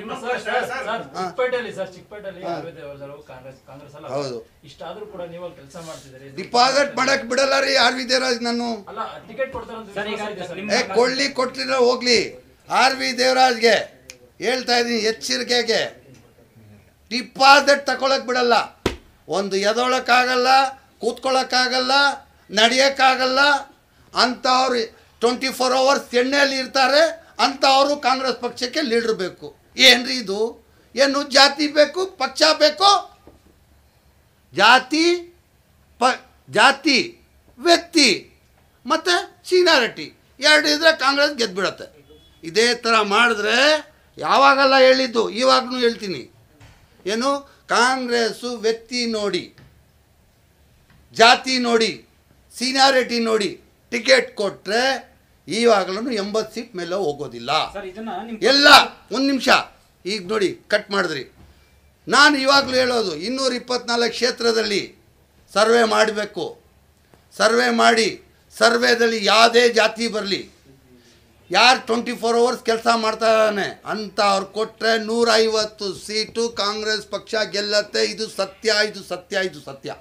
deposit ಮಾಡಕ್ ಬಿಡಲ್ಲ ರೀ ಆರ್ ವಿ ದೇವರಾಜ್ ನಾನು ಅಲ್ಲ ಏ ಕೊಡ್ಲಿ ಕೊಟ್ಲಿಲ್ಲ ಹೋಗ್ಲಿ ಆರ್ ವಿ ದೇವರಾಜ್ಗೆ ಹೇಳ್ತಾ ಇದೀನಿ ಎಚ್ಚರಿಕೆಗೆ ಡಿಪಾಸಿಟ್ ತಕೊಳಕ್ ಬಿಡಲ್ಲ ಒಂದು ಎದೊಳಕ್ಕಾಗಲ್ಲ ಕೂತ್ಕೊಳ್ಳೋಕ್ಕಾಗಲ್ಲ ನಡೆಯೋಕ್ಕಾಗಲ್ಲ ಅಂಥವ್ರು ಟ್ವೆಂಟಿ ಫೋರ್ ಅವರ್ಸ್ ಎಣ್ಣೆಯಲ್ಲಿ ಇರ್ತಾರೆ ಅಂಥವರು ಕಾಂಗ್ರೆಸ್ ಪಕ್ಷಕ್ಕೆ ಲೀಡ್ರ್ ಬೇಕು ಏನ್ರಿ ಇದು ಏನು ಜಾತಿ ಬೇಕು ಪಕ್ಷ ಬೇಕು ಜಾತಿ ಪ ಜಾತಿ ವ್ಯಕ್ತಿ ಮತ್ತು ಸೀನಾರಿಟಿ ಎರಡು ಇದ್ರೆ ಕಾಂಗ್ರೆಸ್ ಗೆದ್ದುಬಿಡತ್ತೆ ಇದೇ ಥರ ಮಾಡಿದ್ರೆ ಯಾವಾಗಲ್ಲ ಹೇಳಿದ್ದು ಇವಾಗಲೂ ಹೇಳ್ತೀನಿ ಏನು ಕಾಂಗ್ರೆಸ್ಸು ವ್ಯಕ್ತಿ ನೋಡಿ ಜಾತಿ ನೋಡಿ ಸೀನಿಯಾರಿಟಿ ನೋಡಿ ಟಿಕೆಟ್ ಕೊಟ್ಟರೆ ಈವಾಗಲೂ ಎಂಬತ್ತು ಸೀಟ್ ಮೇಲೆ ಹೋಗೋದಿಲ್ಲ ಎಲ್ಲ ಒಂದು ನಿಮಿಷ ಈಗ ನೋಡಿ ಕಟ್ ಮಾಡಿದ್ರಿ ನಾನು ಇವಾಗಲೂ ಹೇಳೋದು ಇನ್ನೂರ ಇಪ್ಪತ್ನಾಲ್ಕು ಕ್ಷೇತ್ರದಲ್ಲಿ ಸರ್ವೆ ಮಾಡಬೇಕು ಸರ್ವೆ ಮಾಡಿ ಸರ್ವೇದಲ್ಲಿ ಯಾವುದೇ ಜಾತಿ ಬರಲಿ ಯಾರು ಟ್ವೆಂಟಿ ಫೋರ್ ಅವರ್ಸ್ ಕೆಲಸ ಮಾಡ್ತಾನೆ ಅಂತ ಅವ್ರು ಕೊಟ್ಟರೆ ನೂರೈವತ್ತು ಸೀಟು ಕಾಂಗ್ರೆಸ್ ಪಕ್ಷ ಗೆಲ್ಲತ್ತೆ ಇದು ಸತ್ಯ ಇದು ಸತ್ಯ ಇದು ಸತ್ಯ